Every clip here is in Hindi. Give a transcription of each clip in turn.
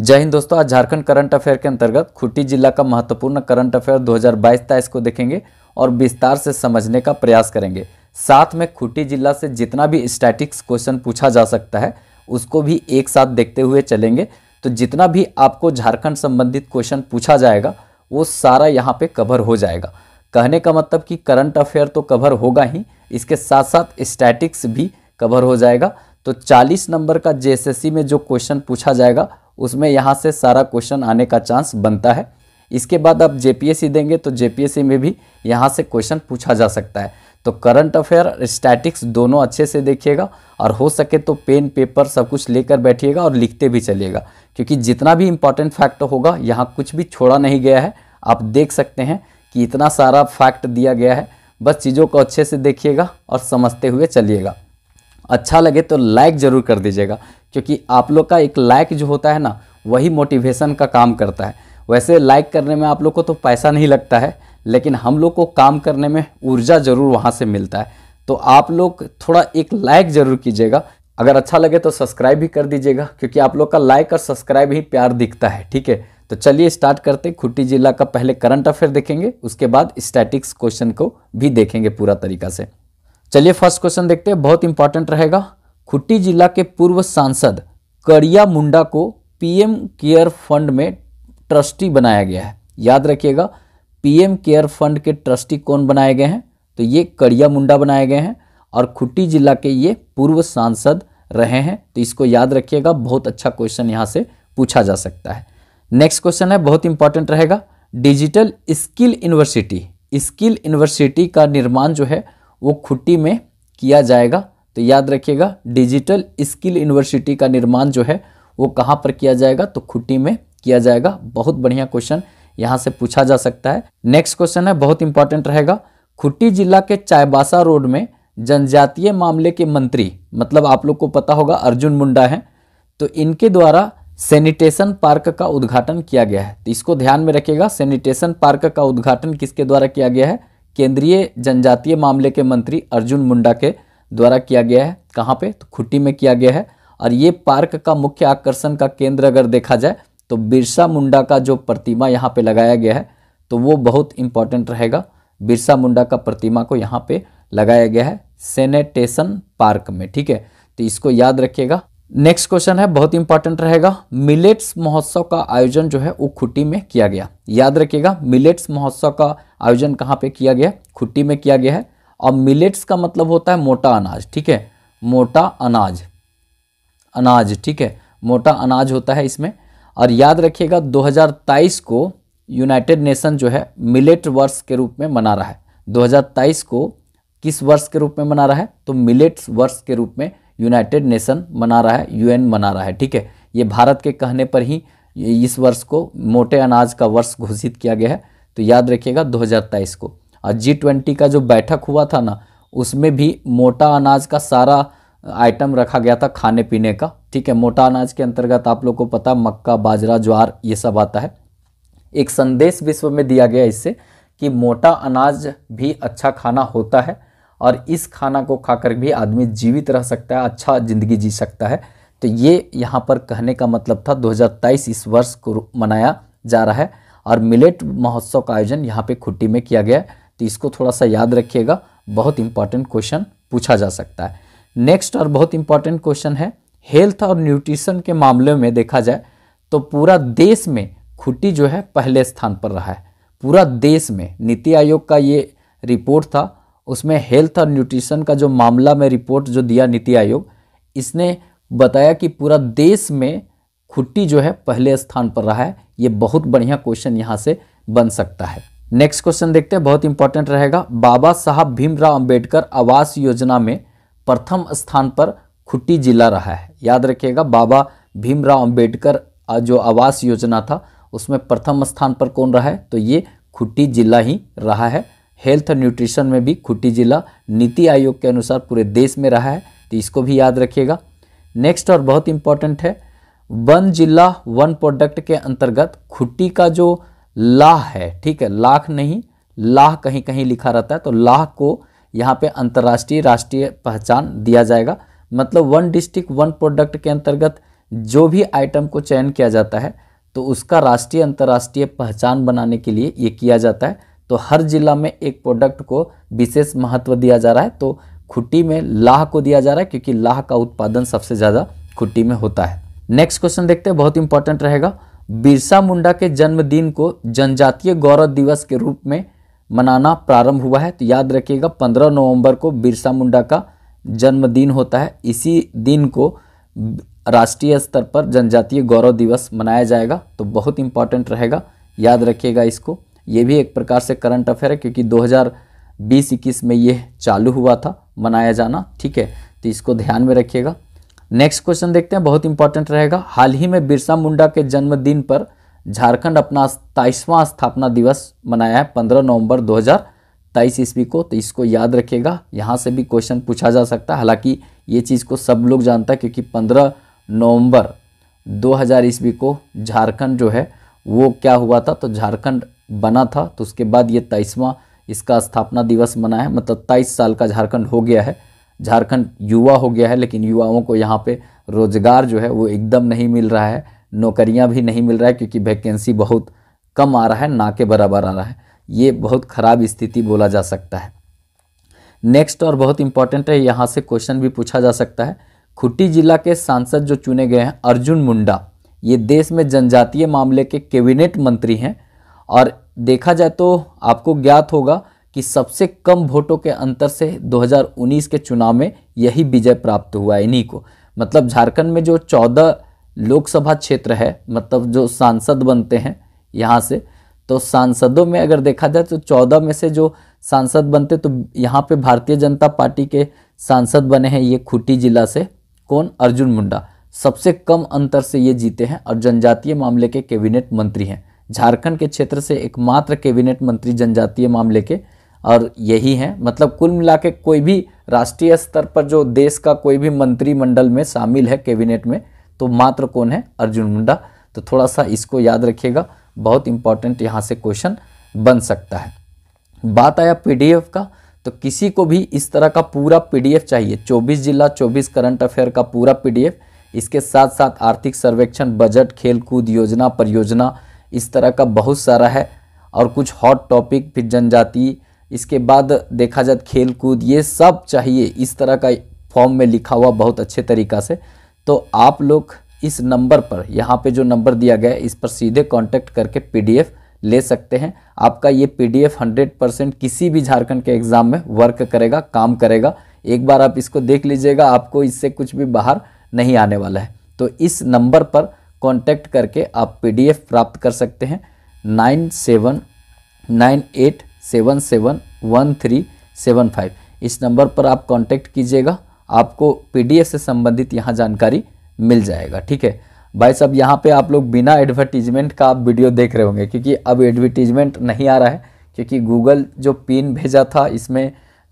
जय हिंद दोस्तों आज झारखंड करंट अफेयर के अंतर्गत खूंटी जिला का महत्वपूर्ण करंट अफेयर 2022-23 को देखेंगे और विस्तार से समझने का प्रयास करेंगे साथ में खूंटी जिला से जितना भी स्टैटिक्स क्वेश्चन पूछा जा सकता है उसको भी एक साथ देखते हुए चलेंगे तो जितना भी आपको झारखंड संबंधित क्वेश्चन पूछा जाएगा वो सारा यहाँ पे कवर हो जाएगा कहने का मतलब कि करंट अफेयर तो कवर होगा ही इसके साथ साथ स्टैटिक्स भी कवर हो जाएगा तो 40 नंबर का जे में जो क्वेश्चन पूछा जाएगा उसमें यहाँ से सारा क्वेश्चन आने का चांस बनता है इसके बाद आप जे देंगे तो जे में भी यहाँ से क्वेश्चन पूछा जा सकता है तो करंट अफेयर स्टैटिक्स दोनों अच्छे से देखिएगा और हो सके तो पेन पेपर सब कुछ लेकर बैठिएगा और लिखते भी चलिएगा क्योंकि जितना भी इम्पॉर्टेंट फैक्ट होगा यहाँ कुछ भी छोड़ा नहीं गया है आप देख सकते हैं कि इतना सारा फैक्ट दिया गया है बस चीज़ों को अच्छे से देखिएगा और समझते हुए चलिएगा अच्छा लगे तो लाइक ज़रूर कर दीजिएगा क्योंकि आप लोग का एक लाइक जो होता है ना वही मोटिवेशन का काम करता है वैसे लाइक करने में आप लोग को तो पैसा नहीं लगता है लेकिन हम लोग को काम करने में ऊर्जा ज़रूर वहाँ से मिलता है तो आप लोग थोड़ा एक लाइक ज़रूर कीजिएगा अगर अच्छा लगे तो सब्सक्राइब भी कर दीजिएगा क्योंकि आप लोग का लाइक और सब्सक्राइब ही प्यार दिखता है ठीक है तो चलिए स्टार्ट करते खुट्टी जिला का पहले करंट अफेयर देखेंगे उसके बाद स्टैटिक्स क्वेश्चन को भी देखेंगे पूरा तरीका से चलिए फर्स्ट क्वेश्चन देखते हैं बहुत इंपॉर्टेंट रहेगा खुट्टी जिला के पूर्व सांसद करिया मुंडा को पीएम केयर फंड में ट्रस्टी बनाया गया है याद रखिएगा पीएम केयर फंड के ट्रस्टी कौन बनाए गए हैं तो ये करिया मुंडा बनाए गए हैं और खुट्टी जिला के ये पूर्व सांसद रहे हैं तो इसको याद रखिएगा बहुत अच्छा क्वेश्चन यहाँ से पूछा जा सकता है नेक्स्ट क्वेश्चन है बहुत इंपॉर्टेंट रहेगा digital skill university skill university का निर्माण जो है वो खुट्टी में किया जाएगा तो याद रखिएगा डिजिटल स्किल यूनिवर्सिटी का निर्माण जो है वो कहाँ पर किया जाएगा तो खुट्टी में किया जाएगा बहुत बढ़िया क्वेश्चन यहाँ से पूछा जा सकता है नेक्स्ट क्वेश्चन है बहुत इंपॉर्टेंट रहेगा खुट्टी जिला के चायबासा रोड में जनजातीय मामले के मंत्री मतलब आप लोग को पता होगा अर्जुन मुंडा हैं तो इनके द्वारा सैनिटेशन पार्क का उद्घाटन किया गया है तो इसको ध्यान में रखिएगा सैनिटेशन पार्क का उद्घाटन किसके द्वारा किया गया है केंद्रीय जनजातीय मामले के मंत्री अर्जुन मुंडा के द्वारा किया गया है कहाँ पे तो खुट्टी में किया गया है और ये पार्क का मुख्य आकर्षण का केंद्र अगर देखा जाए तो बिरसा मुंडा का जो प्रतिमा यहाँ पे लगाया गया है तो वो बहुत इंपॉर्टेंट रहेगा बिरसा मुंडा का प्रतिमा को यहाँ पे लगाया गया है सेनेटेशन पार्क में ठीक है तो इसको याद रखिएगा नेक्स्ट क्वेश्चन है बहुत इंपॉर्टेंट रहेगा मिलेट्स महोत्सव का आयोजन जो है वो खुट्टी में किया गया याद रखिएगा मिलेट्स महोत्सव का आयोजन कहाँ पे किया गया खुट्टी में किया गया है और मिलेट्स का मतलब होता है मोटा अनाज ठीक है मोटा अनाज अनाज ठीक है मोटा अनाज होता है इसमें और याद रखिएगा दो को यूनाइटेड नेशन जो है मिलेट वर्ष के रूप में मना रहा है दो को किस वर्ष के रूप में मना रहा है तो मिलेट्स वर्ष के रूप में यूनाइटेड नेशन मना रहा है यूएन मना रहा है ठीक है ये भारत के कहने पर ही इस वर्ष को मोटे अनाज का वर्ष घोषित किया गया है तो याद रखिएगा 2023 को और जी ट्वेंटी का जो बैठक हुआ था ना उसमें भी मोटा अनाज का सारा आइटम रखा गया था खाने पीने का ठीक है मोटा अनाज के अंतर्गत आप लोग को पता मक्का बाजरा ज्वार ये सब आता है एक संदेश विश्व में दिया गया इससे कि मोटा अनाज भी अच्छा खाना होता है और इस खाना को खाकर भी आदमी जीवित रह सकता है अच्छा ज़िंदगी जी सकता है तो ये यहाँ पर कहने का मतलब था 2023 इस वर्ष को मनाया जा रहा है और मिलेट महोत्सव का आयोजन यहाँ पे खुट्टी में किया गया तो इसको थोड़ा सा याद रखिएगा बहुत इंपॉर्टेंट क्वेश्चन पूछा जा सकता है नेक्स्ट और बहुत इंपॉर्टेंट क्वेश्चन है हेल्थ और न्यूट्रिशन के मामले में देखा जाए तो पूरा देश में खुट्टी जो है पहले स्थान पर रहा है पूरा देश में नीति आयोग का ये रिपोर्ट था उसमें हेल्थ और न्यूट्रिशन का जो मामला में रिपोर्ट जो दिया नीति आयोग इसने बताया कि पूरा देश में खुट्टी जो है पहले स्थान पर रहा है ये बहुत बढ़िया क्वेश्चन यहाँ से बन सकता है नेक्स्ट क्वेश्चन देखते हैं बहुत इंपॉर्टेंट रहेगा बाबा साहब भीमराव अंबेडकर आवास योजना में प्रथम स्थान पर खुट्टी जिला रहा है याद रखिएगा बाबा भीमराव अंबेडकर जो आवास योजना था उसमें प्रथम स्थान पर कौन रहा है तो ये खुट्टी जिला ही रहा है हेल्थ और न्यूट्रिशन में भी खुट्टी जिला नीति आयोग के अनुसार पूरे देश में रहा है तो इसको भी याद रखिएगा नेक्स्ट और बहुत इंपॉर्टेंट है वन जिला वन प्रोडक्ट के अंतर्गत खुट्टी का जो लाह है ठीक है लाख नहीं लाह कहीं कहीं लिखा रहता है तो लाह को यहाँ पे अंतर्राष्ट्रीय राष्ट्रीय पहचान दिया जाएगा मतलब वन डिस्ट्रिक्ट वन प्रोडक्ट के अंतर्गत जो भी आइटम को चयन किया जाता है तो उसका राष्ट्रीय अंतर्राष्ट्रीय पहचान बनाने के लिए ये किया जाता है तो हर जिला में एक प्रोडक्ट को विशेष महत्व दिया जा रहा है तो खुट्टी में लाह को दिया जा रहा है क्योंकि लाह का उत्पादन सबसे ज़्यादा खुट्टी में होता है नेक्स्ट क्वेश्चन देखते हैं बहुत इंपॉर्टेंट रहेगा बिरसा मुंडा के जन्मदिन को जनजातीय गौरव दिवस के रूप में मनाना प्रारंभ हुआ है तो याद रखिएगा 15 नवंबर को बिरसा मुंडा का जन्मदिन होता है इसी दिन को राष्ट्रीय स्तर पर जनजातीय गौरव दिवस मनाया जाएगा तो बहुत इंपॉर्टेंट रहेगा याद रखिएगा इसको ये भी एक प्रकार से करंट अफेयर है क्योंकि 2020-21 में ये चालू हुआ था मनाया जाना ठीक है तो इसको ध्यान में रखिएगा नेक्स्ट क्वेश्चन देखते हैं बहुत इंपॉर्टेंट रहेगा हाल ही में बिरसा मुंडा के जन्मदिन पर झारखंड अपना तेईसवां स्थापना दिवस मनाया है पंद्रह नवंबर 2023 ईस्वी को तो इसको याद रखिएगा यहाँ से भी क्वेश्चन पूछा जा सकता है हालांकि ये चीज़ को सब लोग जानता है क्योंकि पंद्रह नवंबर 2000 ईस्वी को झारखंड जो है वो क्या हुआ था तो झारखंड बना था तो उसके बाद ये तेईसवा इसका स्थापना दिवस मना है मतलब तेईस साल का झारखंड हो गया है झारखंड युवा हो गया है लेकिन युवाओं को यहाँ पे रोज़गार जो है वो एकदम नहीं मिल रहा है नौकरियाँ भी नहीं मिल रहा है क्योंकि वैकेंसी बहुत कम आ रहा है ना के बराबर आ रहा है ये बहुत ख़राब स्थिति बोला जा सकता है नेक्स्ट और बहुत इंपॉर्टेंट है यहाँ से क्वेश्चन भी पूछा जा सकता है खुट्टी जिला के सांसद जो चुने गए हैं अर्जुन मुंडा ये देश में जनजातीय मामले के कैबिनेट मंत्री हैं और देखा जाए तो आपको ज्ञात होगा कि सबसे कम वोटों के अंतर से 2019 के चुनाव में यही विजय प्राप्त हुआ इन्हीं को मतलब झारखंड में जो 14 लोकसभा क्षेत्र है मतलब जो सांसद बनते हैं यहाँ से तो सांसदों में अगर देखा जाए तो 14 में से जो सांसद बनते तो यहाँ पे भारतीय जनता पार्टी के सांसद बने हैं ये खूटी जिला से कौन अर्जुन मुंडा सबसे कम अंतर से ये जीते हैं और जनजातीय मामले के कैबिनेट मंत्री हैं झारखंड के क्षेत्र से एकमात्र कैबिनेट मंत्री जनजातीय मामले के और यही हैं मतलब कुल मिला के कोई भी राष्ट्रीय स्तर पर जो देश का कोई भी मंत्रिमंडल में शामिल है कैबिनेट में तो मात्र कौन है अर्जुन मुंडा तो थोड़ा सा इसको याद रखिएगा बहुत इंपॉर्टेंट यहाँ से क्वेश्चन बन सकता है बात आया पी का तो किसी को भी इस तरह का पूरा पी चाहिए 24 जिला 24 करंट अफेयर का पूरा पी इसके साथ साथ आर्थिक सर्वेक्षण बजट खेलकूद योजना परियोजना इस तरह का बहुत सारा है और कुछ हॉट टॉपिक फिर जनजाति इसके बाद देखा जाए तो खेल कूद ये सब चाहिए इस तरह का फॉर्म में लिखा हुआ बहुत अच्छे तरीका से तो आप लोग इस नंबर पर यहाँ पे जो नंबर दिया गया है इस पर सीधे कांटेक्ट करके पीडीएफ ले सकते हैं आपका ये पीडीएफ 100 परसेंट किसी भी झारखंड के एग्ज़ाम में वर्क करेगा काम करेगा एक बार आप इसको देख लीजिएगा आपको इससे कुछ भी बाहर नहीं आने वाला है तो इस नंबर पर कॉन्टैक्ट करके आप पीडीएफ प्राप्त कर सकते हैं nine seven nine eight seven seven one three seven five इस नंबर पर आप कांटेक्ट कीजिएगा आपको पीडीएफ से संबंधित यहाँ जानकारी मिल जाएगा ठीक है भाई साहब यहाँ पे आप लोग बिना एडवर्टीजमेंट का आप वीडियो देख रहे होंगे क्योंकि अब एडवर्टीजमेंट नहीं आ रहा है क्योंकि गूगल जो पिन भेजा था इसमें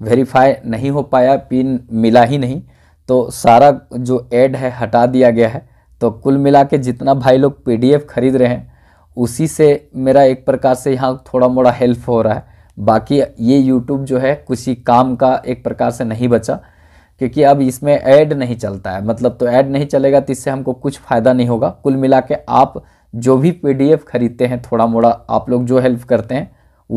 वेरीफाई नहीं हो पाया पिन मिला ही नहीं तो सारा जो एड है हटा दिया गया है तो कुल मिला के जितना भाई लोग पी खरीद रहे हैं उसी से मेरा एक प्रकार से यहाँ थोड़ा मोड़ा हेल्प हो रहा है बाकी ये यूट्यूब जो है कुछ ही काम का एक प्रकार से नहीं बचा क्योंकि अब इसमें ऐड नहीं चलता है मतलब तो ऐड नहीं चलेगा तो इससे हमको कुछ फ़ायदा नहीं होगा कुल मिला के आप जो भी पीडीएफ खरीदते हैं थोड़ा मोड़ा आप लोग जो हेल्प करते हैं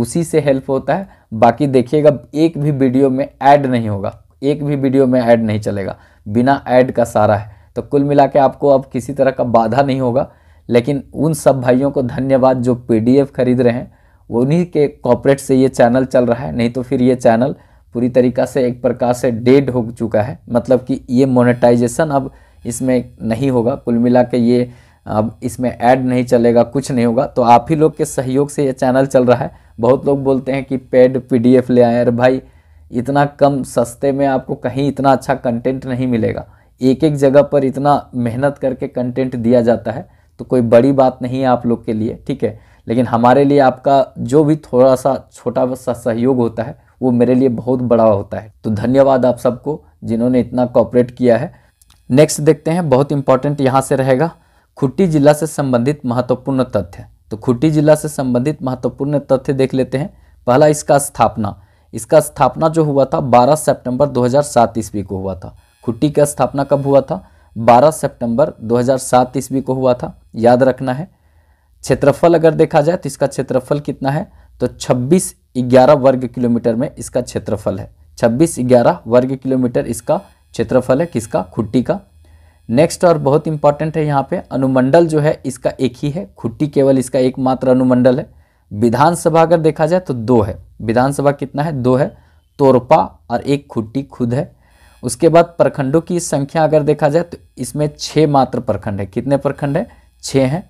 उसी से हेल्प होता है बाकी देखिएगा एक भी वीडियो में ऐड नहीं होगा एक भी वीडियो में ऐड नहीं चलेगा बिना ऐड का सारा है तो कुल मिला के आपको अब किसी तरह का बाधा नहीं होगा लेकिन उन सब भाइयों को धन्यवाद जो पी खरीद रहे हैं उन्हीं के कॉपरेट से ये चैनल चल रहा है नहीं तो फिर ये चैनल पूरी तरीका से एक प्रकार से डेड हो चुका है मतलब कि ये मोनेटाइजेशन अब इसमें नहीं होगा कुल मिला के ये अब इसमें ऐड नहीं चलेगा कुछ नहीं होगा तो आप ही लोग के सहयोग से ये चैनल चल रहा है बहुत लोग बोलते हैं कि पेड पीडीएफ ले आए अरे भाई इतना कम सस्ते में आपको कहीं इतना अच्छा कंटेंट नहीं मिलेगा एक एक जगह पर इतना मेहनत करके कंटेंट दिया जाता है तो कोई बड़ी बात नहीं है आप लोग के लिए ठीक है लेकिन हमारे लिए आपका जो भी थोड़ा सा छोटा सा सहयोग होता है वो मेरे लिए बहुत बड़ा होता है तो धन्यवाद आप सबको जिन्होंने इतना कॉपरेट किया है नेक्स्ट देखते हैं बहुत इंपॉर्टेंट यहाँ से रहेगा खुट्टी जिला से संबंधित महत्वपूर्ण तथ्य तो खुट्टी जिला से संबंधित महत्वपूर्ण तथ्य देख लेते हैं पहला इसका स्थापना इसका स्थापना जो हुआ था 12 सितंबर 2007 ईस्वी को हुआ था खुट्टी का स्थापना कब हुआ था 12 सितंबर 2007 ईस्वी को हुआ था याद रखना है क्षेत्रफल अगर देखा जाए तो इसका क्षेत्रफल कितना है तो 26 ग्यारह वर्ग किलोमीटर में इसका क्षेत्रफल है 26 ग्यारह वर्ग किलोमीटर इसका क्षेत्रफल है किसका खुट्टी का नेक्स्ट और बहुत इंपॉर्टेंट है यहाँ पे अनुमंडल जो है इसका एक ही है खुट्टी केवल इसका एकमात्र अनुमंडल है विधानसभा अगर देखा जाए तो दो है विधानसभा कितना है दो है तोरपा और एक खुट्टी खुद है उसके बाद प्रखंडों की संख्या अगर देखा जाए तो इसमें छः मात्र प्रखंड है कितने प्रखंड है छः हैं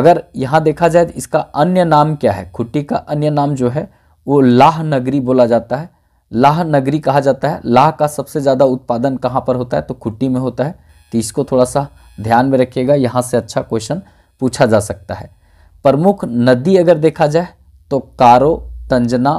अगर यहाँ देखा जाए तो इसका अन्य नाम क्या है खुट्टी का अन्य नाम जो है वो लाह नगरी बोला जाता है लाह नगरी कहा जाता है लाह का सबसे ज़्यादा उत्पादन कहाँ पर होता है तो खुट्टी में होता है तो इसको थोड़ा सा ध्यान में रखिएगा यहाँ से अच्छा क्वेश्चन पूछा जा सकता है प्रमुख नदी अगर देखा जाए तो कारो तंजना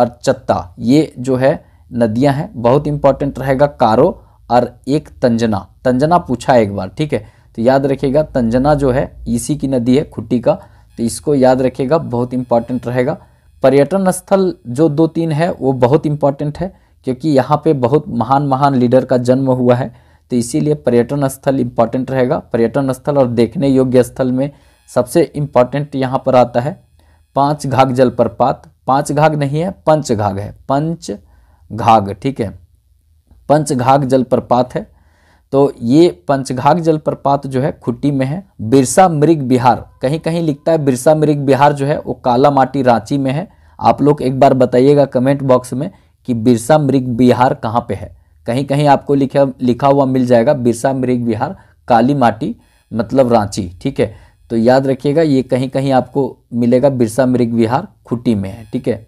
और चत्ता ये जो है नदियां हैं बहुत इंपॉर्टेंट रहेगा कारो और एक तंजना तंजना पूछा एक बार ठीक है तो याद रखिएगा तंजना जो है ईसी की नदी है खुट्टी का तो इसको याद रखिएगा बहुत इंपॉर्टेंट रहेगा पर्यटन स्थल जो दो तीन है वो बहुत इंपॉर्टेंट है क्योंकि यहाँ पे बहुत महान महान लीडर का जन्म हुआ है तो इसीलिए पर्यटन स्थल इम्पॉर्टेंट रहेगा पर्यटन स्थल और देखने योग्य स्थल में सबसे इम्पॉर्टेंट यहाँ पर आता है पाँच घाघ जलप्रपात पाँच घाघ नहीं है पंच घाघ है पंच घाघ ठीक है पंचघाघ जलप्रपात है तो ये पंचघाघ जलप्रपात जो है खुट्टी में है बिरसा मृग बिहार कहीं कहीं लिखता है बिरसा मृग बिहार जो है वो काला माटी रांची में है आप लोग एक बार बताइएगा कमेंट बॉक्स में कि बिरसा मृग बिहार कहाँ पे है कहीं कहीं आपको लिखा लिखा हुआ मिल जाएगा बिरसा मृग बिहार काली माटी मतलब रांची ठीक है तो याद रखिएगा ये कहीं कहीं आपको मिलेगा बिरसा मृग विहार खुट्टी में है ठीक है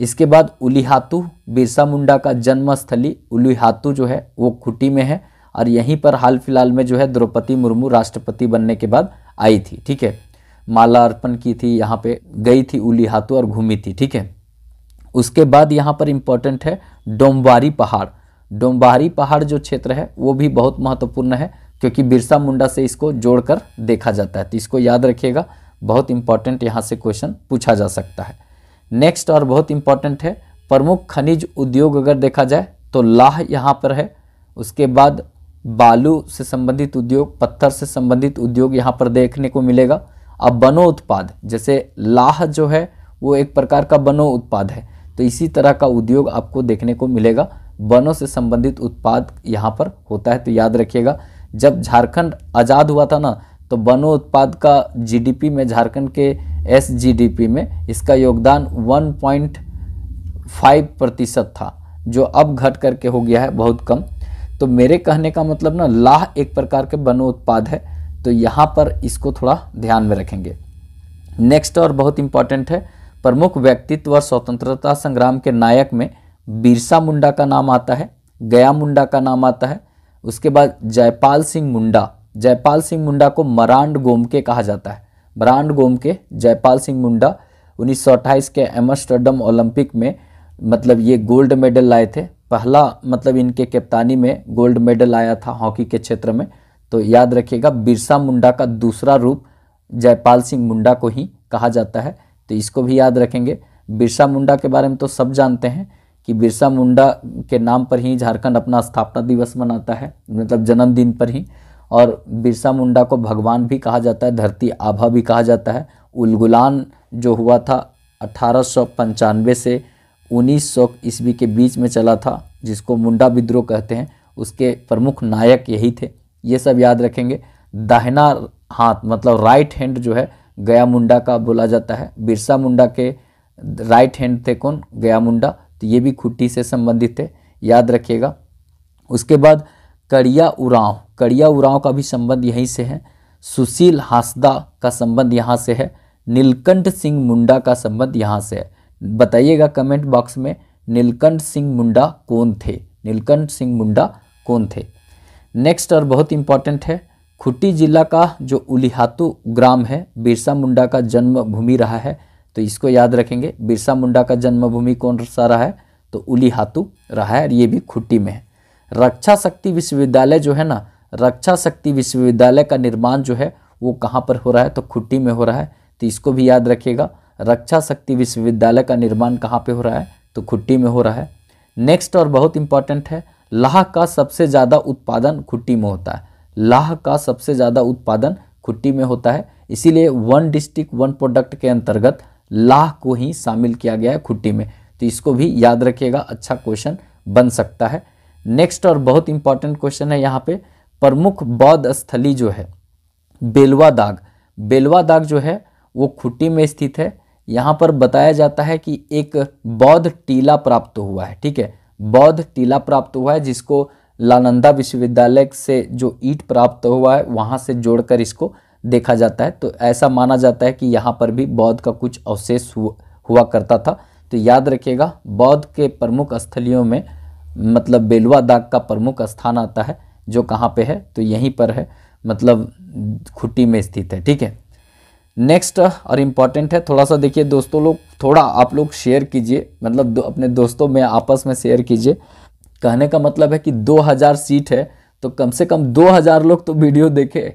इसके बाद उलिहातू बिरसा मुंडा का जन्मस्थली उलिहातू जो है वो खुटी में है और यहीं पर हाल फिलहाल में जो है द्रौपदी मुर्मू राष्ट्रपति बनने के बाद आई थी ठीक है माला अर्पण की थी यहाँ पे गई थी उलिहातू और घूमी थी ठीक है उसके बाद यहाँ पर इम्पोर्टेंट है डोम्बारी पहाड़ डोम्बारी पहाड़ जो क्षेत्र है वो भी बहुत महत्वपूर्ण है क्योंकि बिरसा मुंडा से इसको जोड़कर देखा जाता है तो इसको याद रखिएगा बहुत इंपॉर्टेंट यहाँ से क्वेश्चन पूछा जा सकता है नेक्स्ट और बहुत इंपॉर्टेंट है प्रमुख खनिज उद्योग अगर देखा जाए तो लाह यहाँ पर है उसके बाद बालू से संबंधित उद्योग पत्थर से संबंधित उद्योग यहाँ पर देखने को मिलेगा अब बनो उत्पाद जैसे लाह जो है वो एक प्रकार का बनो उत्पाद है तो इसी तरह का उद्योग आपको देखने को मिलेगा बनों से संबंधित उत्पाद यहाँ पर होता है तो याद रखिएगा जब झारखंड आज़ाद हुआ था ना तो बनो उत्पाद का जीडीपी में झारखंड के एस में इसका योगदान 1.5 प्रतिशत था जो अब घट करके हो गया है बहुत कम तो मेरे कहने का मतलब ना लाह एक प्रकार के उत्पाद है तो यहाँ पर इसको थोड़ा ध्यान में रखेंगे नेक्स्ट और बहुत इंपॉर्टेंट है प्रमुख व्यक्तित्व और स्वतंत्रता संग्राम के नायक में बिरसा मुंडा का नाम आता है गया मुंडा का नाम आता है उसके बाद जयपाल सिंह मुंडा जयपाल सिंह मुंडा को मरांड गोमके कहा जाता है ब्रांड गोम के जयपाल सिंह मुंडा 1928 के एमस्टर्डम ओलंपिक में मतलब ये गोल्ड मेडल लाए थे पहला मतलब इनके कप्तानी में गोल्ड मेडल आया था हॉकी के क्षेत्र में तो याद रखिएगा बिरसा मुंडा का दूसरा रूप जयपाल सिंह मुंडा को ही कहा जाता है तो इसको भी याद रखेंगे बिरसा मुंडा के बारे में तो सब जानते हैं कि बिरसा मुंडा के नाम पर ही झारखंड अपना स्थापना दिवस मनाता है मतलब जन्मदिन पर ही और बिरसा मुंडा को भगवान भी कहा जाता है धरती आभा भी कहा जाता है उलगुलान जो हुआ था अठारह से उन्नीस सौ ईस्वी के बीच में चला था जिसको मुंडा विद्रोह कहते हैं उसके प्रमुख नायक यही थे ये सब याद रखेंगे दाहिना हाथ मतलब राइट हैंड जो है गया मुंडा का बोला जाता है बिरसा मुंडा के राइट हैंड थे कौन गया मुंडा तो ये भी खुट्टी से संबंधित थे याद रखिएगा उसके बाद कड़िया उरांव कड़िया उरांव का भी संबंध यहीं से है सुशील हासदा का संबंध यहाँ से है नीलकंठ सिंह मुंडा का संबंध यहाँ से है बताइएगा कमेंट बॉक्स में नीलकंठ सिंह मुंडा कौन थे नीलकंठ सिंह मुंडा कौन थे नेक्स्ट और बहुत इंपॉर्टेंट है खुट्टी जिला का जो उलिहातु ग्राम है बिरसा मुंडा का जन्मभूमि रहा है तो इसको याद रखेंगे बिरसा मुंडा का जन्मभूमि कौन सा रहा है तो उलिहातु रहा है और ये भी खुट्टी में है रक्षा शक्ति विश्वविद्यालय जो है ना रक्षा शक्ति विश्वविद्यालय का निर्माण जो है वो कहाँ पर हो रहा है तो खुट्टी में हो रहा है तो इसको भी याद रखिएगा रक्षा शक्ति विश्वविद्यालय का निर्माण कहाँ पे हो रहा है तो खुट्टी में हो रहा है नेक्स्ट और बहुत इंपॉर्टेंट है लाह का सबसे ज़्यादा उत्पादन खुट्टी में होता है लाह का सबसे ज़्यादा उत्पादन खुट्टी में होता है इसीलिए वन डिस्ट्रिक्ट वन प्रोडक्ट के अंतर्गत लाह को ही शामिल किया गया है खुट्टी में तो इसको भी याद रखिएगा अच्छा क्वेश्चन बन सकता है नेक्स्ट और बहुत इंपॉर्टेंट क्वेश्चन है यहाँ पे प्रमुख बौद्ध स्थली जो है बेलवा दाग बेलवा दाग जो है वो खुट्टी में स्थित है यहाँ पर बताया जाता है कि एक बौद्ध टीला प्राप्त हुआ है ठीक है बौद्ध टीला प्राप्त हुआ है जिसको लानंदा विश्वविद्यालय से जो ईट प्राप्त हुआ है वहाँ से जोड़कर इसको देखा जाता है तो ऐसा माना जाता है कि यहाँ पर भी बौद्ध का कुछ अवशेष हुआ करता था तो याद रखिएगा बौद्ध के प्रमुख स्थलियों में मतलब बेलवा दाग का प्रमुख स्थान आता है जो कहाँ पे है तो यहीं पर है मतलब खुट्टी में स्थित है ठीक है नेक्स्ट और इम्पॉर्टेंट है थोड़ा सा देखिए दोस्तों लोग थोड़ा आप लोग शेयर कीजिए मतलब दो, अपने दोस्तों में आपस में शेयर कीजिए कहने का मतलब है कि 2000 सीट है तो कम से कम 2000 लोग तो वीडियो देखे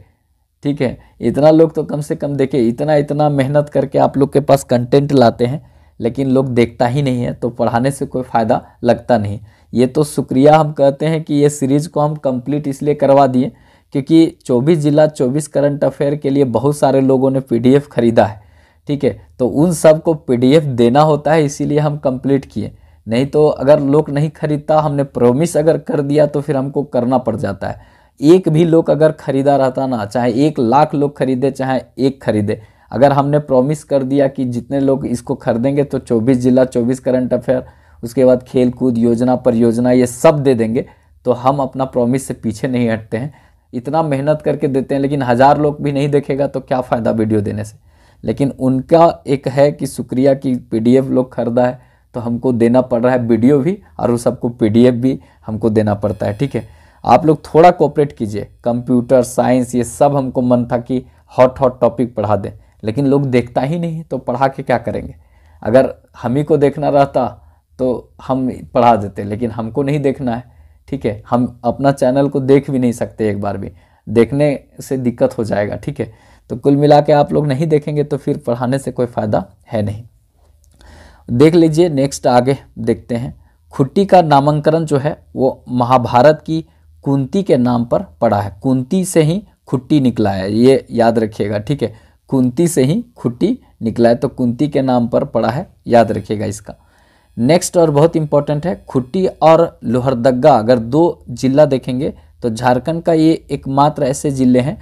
ठीक है इतना लोग तो कम से कम देखे इतना इतना मेहनत करके आप लोग के पास कंटेंट लाते हैं लेकिन लोग देखता ही नहीं है तो पढ़ाने से कोई फ़ायदा लगता नहीं ये तो शुक्रिया हम कहते हैं कि ये सीरीज़ को हम कंप्लीट इसलिए करवा दिए क्योंकि 24 जिला 24 करंट अफेयर के लिए बहुत सारे लोगों ने पीडीएफ खरीदा है ठीक है तो उन सब को पीडीएफ देना होता है इसीलिए हम कंप्लीट किए नहीं तो अगर लोग नहीं खरीदता हमने प्रोमिस अगर कर दिया तो फिर हमको करना पड़ जाता है एक भी लोग अगर खरीदा रहता ना चाहे एक लाख लोग खरीदे चाहे एक खरीदे अगर हमने प्रॉमिस कर दिया कि जितने लोग इसको खरीदेंगे तो 24 जिला 24 करंट अफेयर उसके बाद खेल कूद योजना परियोजना ये सब दे देंगे तो हम अपना प्रॉमिस से पीछे नहीं हटते हैं इतना मेहनत करके देते हैं लेकिन हज़ार लोग भी नहीं देखेगा तो क्या फ़ायदा वीडियो देने से लेकिन उनका एक है कि शुक्रिया कि पी लोग खरीदा है तो हमको देना पड़ रहा है वीडियो भी और उस सबको पी भी हमको देना पड़ता है ठीक है आप लोग थोड़ा कोऑपरेट कीजिए कंप्यूटर साइंस ये सब हमको मन था कि हॉट हॉट टॉपिक पढ़ा दें लेकिन लोग देखता ही नहीं तो पढ़ा के क्या करेंगे अगर हम ही को देखना रहता तो हम पढ़ा देते लेकिन हमको नहीं देखना है ठीक है हम अपना चैनल को देख भी नहीं सकते एक बार भी देखने से दिक्कत हो जाएगा ठीक है तो कुल मिला के आप लोग नहीं देखेंगे तो फिर पढ़ाने से कोई फ़ायदा है नहीं देख लीजिए नेक्स्ट आगे देखते हैं खुट्टी का नामांकरण जो है वो महाभारत की कुंती के नाम पर पड़ा है कुंती से ही खुट्टी निकला है ये याद रखिएगा ठीक है कुंती से ही खुट्टी निकला है तो कुंती के नाम पर पड़ा है याद रखिएगा इसका नेक्स्ट और बहुत इंपॉर्टेंट है खुट्टी और लोहरदगा अगर दो जिला देखेंगे तो झारखंड का ये एकमात्र ऐसे ज़िले हैं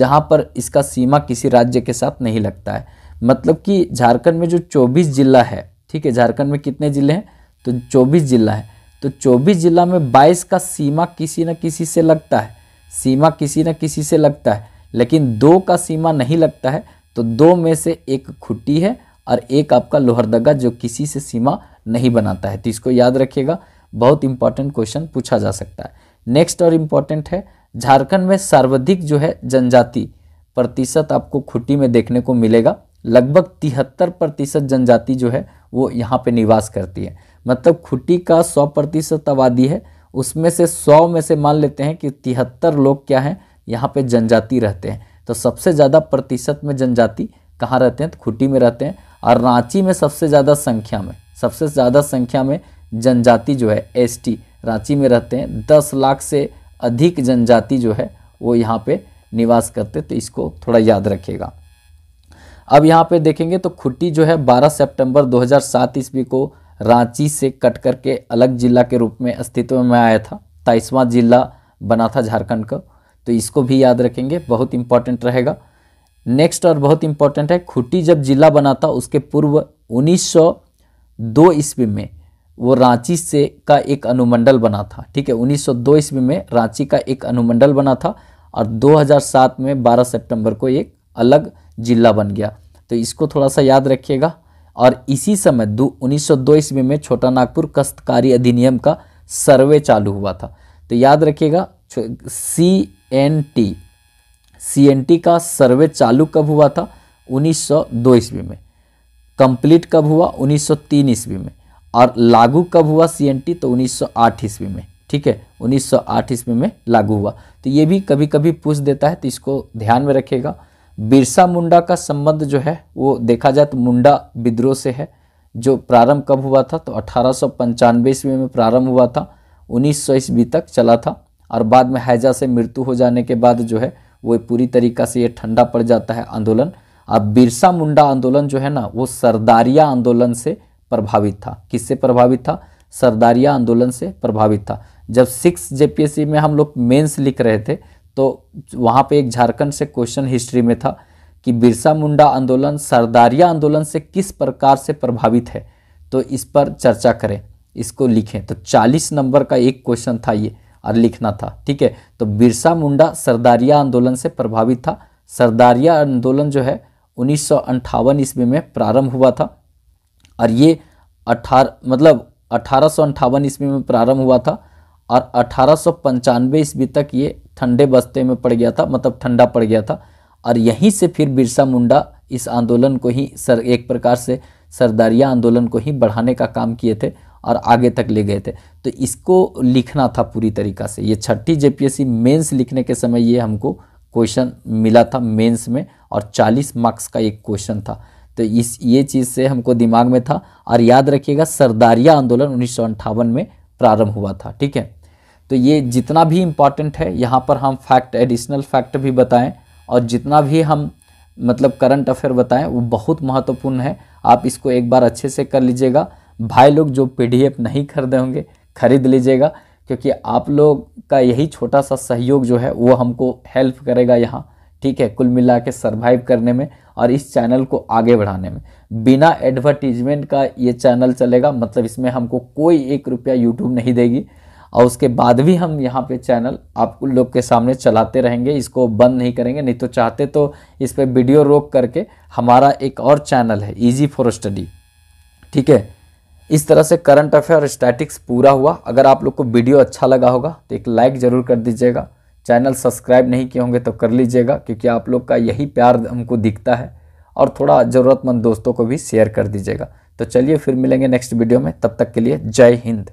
जहाँ पर इसका सीमा किसी राज्य के साथ नहीं लगता है मतलब कि झारखंड में जो 24 जिला है ठीक है झारखंड में कितने ज़िले हैं तो 24 जिला है तो 24 जिला में 22 का सीमा किसी न किसी से लगता है सीमा किसी न किसी से लगता है लेकिन दो का सीमा नहीं लगता है तो दो में से एक खुट्टी है और एक आपका लोहरदगा जो किसी से सीमा नहीं बनाता है तो इसको याद रखिएगा बहुत इंपॉर्टेंट क्वेश्चन पूछा जा सकता है नेक्स्ट और इम्पॉर्टेंट है झारखंड में सर्वाधिक जो है जनजाति प्रतिशत आपको खुटी में देखने को मिलेगा लगभग तिहत्तर प्रतिशत जनजाति जो है वो यहाँ पे निवास करती है मतलब खुटी का सौ प्रतिशत आबादी है उसमें से सौ में से मान लेते हैं कि तिहत्तर लोग क्या हैं यहाँ पे जनजाति रहते हैं तो सबसे ज़्यादा प्रतिशत में जनजाति कहाँ रहते हैं तो खुटी में रहते हैं और रांची में सबसे ज़्यादा संख्या में सबसे ज़्यादा संख्या में जनजाति जो है एसटी रांची में रहते हैं दस लाख से अधिक जनजाति जो है वो यहाँ पे निवास करते तो इसको थोड़ा याद रखेगा अब यहाँ पे देखेंगे तो खुट्टी जो है 12 सितंबर 2007 ईस्वी को रांची से कट करके अलग जिला के रूप में अस्तित्व में आया था तेईसवां जिला बना था झारखंड का तो इसको भी याद रखेंगे बहुत इंपॉर्टेंट रहेगा नेक्स्ट और बहुत इंपॉर्टेंट है खुट्टी जब जिला बना था उसके पूर्व उन्नीस दो ईस्वी में वो रांची से का एक अनुमंडल बना था ठीक है 1902 ईस्वी में रांची का एक अनुमंडल बना था और 2007 में 12 सितंबर को एक अलग जिला बन गया तो इसको थोड़ा सा याद रखिएगा और इसी समय दो उन्नीस सौ ईस्वी में छोटा नागपुर कस्तकारी अधिनियम का सर्वे चालू हुआ था तो याद रखिएगा C N T C N T का सर्वे चालू कब हुआ था 1902 ईस्वी में कंप्लीट कब हुआ 1903 ईस्वी में और लागू कब हुआ सीएनटी तो 1908 ईस्वी में ठीक है 1908 ईस्वी में लागू हुआ तो ये भी कभी कभी पूछ देता है तो इसको ध्यान में रखेगा बिरसा मुंडा का संबंध जो है वो देखा जाए तो मुंडा विद्रोह से है जो प्रारंभ कब हुआ था तो अठारह सौ ईस्वी में प्रारंभ हुआ था उन्नीस सौ ईस्वी तक चला था और बाद में हैजा से मृत्यु हो जाने के बाद जो है वो पूरी तरीका से ये ठंडा पड़ जाता है आंदोलन अब बिरसा मुंडा आंदोलन जो है ना वो सरदारिया आंदोलन से प्रभावित था किससे प्रभावित था सरदारिया आंदोलन से प्रभावित था जब सिक्स जेपीएससी में हम लोग मेंस लिख रहे थे तो वहाँ पे एक झारखंड से क्वेश्चन हिस्ट्री में था कि बिरसा मुंडा आंदोलन सरदारिया आंदोलन से किस प्रकार से प्रभावित है तो इस पर चर्चा करें इसको लिखें तो 40 नंबर का एक क्वेश्चन था ये और लिखना था ठीक है तो बिरसा मुंडा सरदारिया आंदोलन से प्रभावित था सरदारिया आंदोलन जो है उन्नीस सौ ईस्वी में प्रारंभ हुआ था और ये अठार मतलब अठारह ईस्वी में प्रारंभ हुआ था और अठारह ईस्वी तक ये ठंडे बस्ते में पड़ गया था मतलब ठंडा पड़ गया था और यहीं से फिर बिरसा मुंडा इस आंदोलन को ही सर एक प्रकार से सरदारिया आंदोलन को ही बढ़ाने का काम किए थे और आगे तक ले गए थे तो इसको लिखना था पूरी तरीका से ये छठी जेपीएससी मेंस लिखने के समय ये हमको क्वेश्चन मिला था मेंस में और 40 मार्क्स का एक क्वेश्चन था तो इस ये चीज़ से हमको दिमाग में था और याद रखिएगा सरदारिया आंदोलन उन्नीस में प्रारंभ हुआ था ठीक है तो ये जितना भी इम्पॉर्टेंट है यहाँ पर हम फैक्ट एडिशनल फैक्ट भी बताएं और जितना भी हम मतलब करंट अफेयर बताएं वो बहुत महत्वपूर्ण है आप इसको एक बार अच्छे से कर लीजिएगा भाई लोग जो पीडीएफ नहीं खरीदे होंगे खरीद लीजिएगा क्योंकि आप लोग का यही छोटा सा सहयोग जो है वो हमको हेल्प करेगा यहाँ ठीक है कुल मिला के सर्वाइव करने में और इस चैनल को आगे बढ़ाने में बिना एडवर्टीजमेंट का ये चैनल चलेगा मतलब इसमें हमको कोई एक रुपया यूट्यूब नहीं देगी और उसके बाद भी हम यहाँ पे चैनल आप उन लोग के सामने चलाते रहेंगे इसको बंद नहीं करेंगे नहीं तो चाहते तो इस पर वीडियो रोक करके हमारा एक और चैनल है ईजी फॉर स्टडी ठीक है इस तरह से करंट अफेयर और स्टैटिक्स पूरा हुआ अगर आप लोग को वीडियो अच्छा लगा होगा तो एक लाइक ज़रूर कर दीजिएगा चैनल सब्सक्राइब नहीं किए होंगे तो कर लीजिएगा क्योंकि आप लोग का यही प्यार हमको दिखता है और थोड़ा ज़रूरतमंद दोस्तों को भी शेयर कर दीजिएगा तो चलिए फिर मिलेंगे नेक्स्ट वीडियो में तब तक के लिए जय हिंद